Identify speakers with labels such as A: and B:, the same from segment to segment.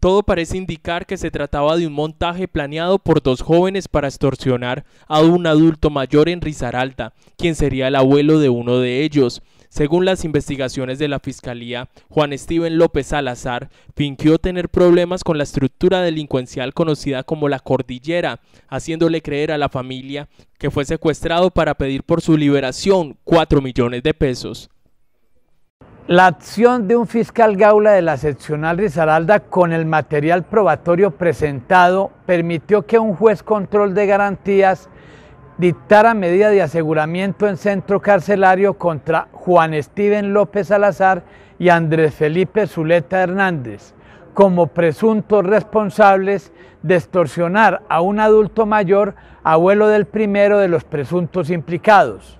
A: Todo parece indicar que se trataba de un montaje planeado por dos jóvenes para extorsionar a un adulto mayor en Risaralda, quien sería el abuelo de uno de ellos. Según las investigaciones de la Fiscalía, Juan Steven López Salazar fingió tener problemas con la estructura delincuencial conocida como la Cordillera, haciéndole creer a la familia que fue secuestrado para pedir por su liberación 4 millones de pesos.
B: La acción de un fiscal Gaula de la seccional Risaralda con el material probatorio presentado permitió que un juez control de garantías dictara medida de aseguramiento en centro carcelario contra Juan Steven López Salazar y Andrés Felipe Zuleta Hernández como presuntos responsables de extorsionar a un adulto mayor, abuelo del primero de los presuntos implicados.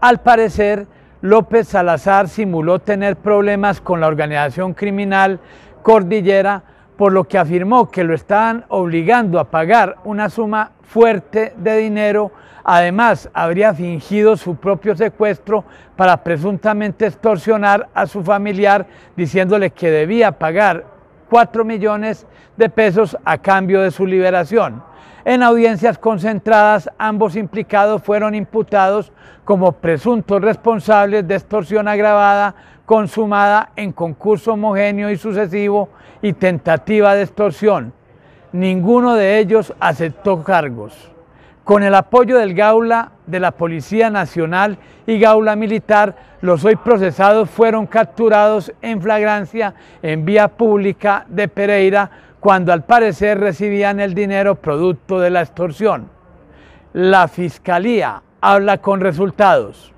B: Al parecer, López Salazar simuló tener problemas con la organización criminal Cordillera, por lo que afirmó que lo estaban obligando a pagar una suma fuerte de dinero. Además, habría fingido su propio secuestro para presuntamente extorsionar a su familiar diciéndole que debía pagar 4 millones de pesos a cambio de su liberación. En audiencias concentradas, ambos implicados fueron imputados como presuntos responsables de extorsión agravada consumada en concurso homogéneo y sucesivo y tentativa de extorsión. Ninguno de ellos aceptó cargos. Con el apoyo del Gaula de la Policía Nacional y Gaula Militar, los hoy procesados fueron capturados en flagrancia en vía pública de Pereira cuando al parecer recibían el dinero producto de la extorsión. La Fiscalía habla con resultados.